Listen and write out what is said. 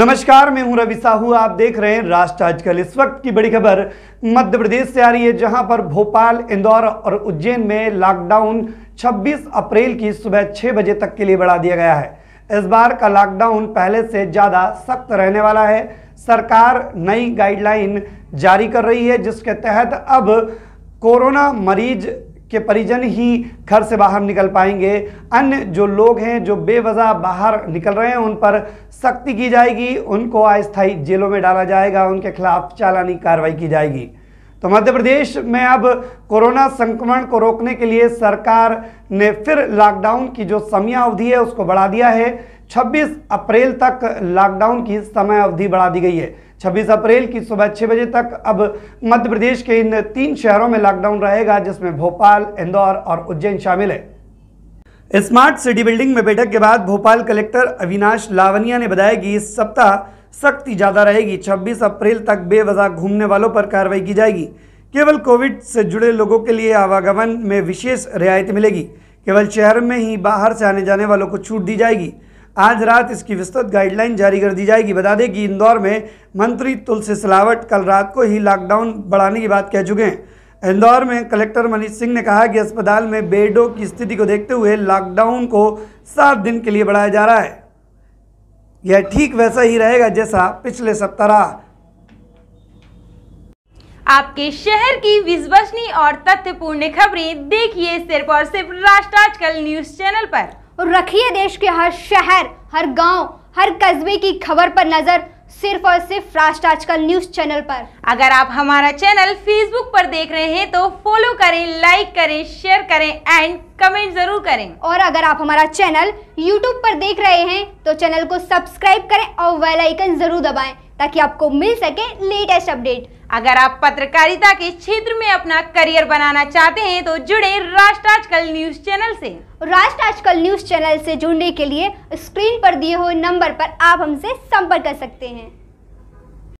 नमस्कार मैं हूं रवि साहू आप देख रहे हैं राष्ट्र आजकल इस वक्त की बड़ी खबर मध्य प्रदेश से आ रही है जहां पर भोपाल इंदौर और उज्जैन में लॉकडाउन 26 अप्रैल की सुबह 6 बजे तक के लिए बढ़ा दिया गया है इस बार का लॉकडाउन पहले से ज़्यादा सख्त रहने वाला है सरकार नई गाइडलाइन जारी कर रही है जिसके तहत अब कोरोना मरीज के परिजन ही घर से बाहर निकल पाएंगे अन्य जो लोग हैं जो बेवजह बाहर निकल रहे हैं उन पर सख्ती की जाएगी उनको अस्थायी जेलों में डाला जाएगा उनके खिलाफ चालानी कार्रवाई की जाएगी तो मध्य प्रदेश में अब कोरोना संक्रमण को रोकने के लिए सरकार ने फिर लॉकडाउन की जो समय अवधि है उसको बढ़ा दिया है 26 अप्रैल तक लॉकडाउन की समय अवधि बढ़ा दी गई है छब्बीस अप्रैल की सुबह छः बजे तक अब मध्य प्रदेश के इन तीन शहरों में लॉकडाउन रहेगा जिसमें भोपाल इंदौर और उज्जैन शामिल है स्मार्ट सिटी बिल्डिंग में बैठक के बाद भोपाल कलेक्टर अविनाश लावनिया ने बताया कि इस सप्ताह सख्ती ज़्यादा रहेगी 26 अप्रैल तक बेवजह घूमने वालों पर कार्रवाई की जाएगी केवल कोविड से जुड़े लोगों के लिए आवागमन में विशेष रियायत मिलेगी केवल शहर में ही बाहर से आने जाने वालों को छूट दी जाएगी आज रात इसकी विस्तृत गाइडलाइन जारी कर दी जाएगी बता दें कि इंदौर में मंत्री तुलसी सिलावट कल रात को ही लॉकडाउन बढ़ाने की बात कह चुके हैं इंदौर में कलेक्टर मनीष सिंह ने कहा कि अस्पताल में बेडों की स्थिति को देखते हुए लॉकडाउन को सात दिन के लिए बढ़ाया जा रहा है यह ठीक वैसा ही रहेगा जैसा पिछले सप्ताह रहा आपके शहर की विश्वसनीय और तथ्यपूर्ण खबरें देखिए सिर्फ और सिर्फ राष्ट्र आजकल न्यूज चैनल पर और रखिए देश के हर शहर हर गांव, हर कस्बे की खबर पर नजर सिर्फ और सिर्फ राष्ट्र आजकल न्यूज चैनल पर अगर आप हमारा चैनल फेसबुक पर देख रहे हैं तो फॉलो करें लाइक करें शेयर करें एंड कमेंट जरूर करें और अगर आप हमारा चैनल यूट्यूब पर देख रहे हैं तो चैनल को सब्सक्राइब करें और वेलाइकन जरूर दबाए ताकि आपको मिल सके लेटेस्ट अपडेट अगर आप पत्रकारिता के क्षेत्र में अपना करियर बनाना चाहते हैं तो जुड़े राष्ट्र आजकल न्यूज चैनल से राष्ट्र आजकल न्यूज चैनल से जुड़ने के लिए स्क्रीन पर दिए हुए नंबर पर आप हमसे संपर्क कर सकते हैं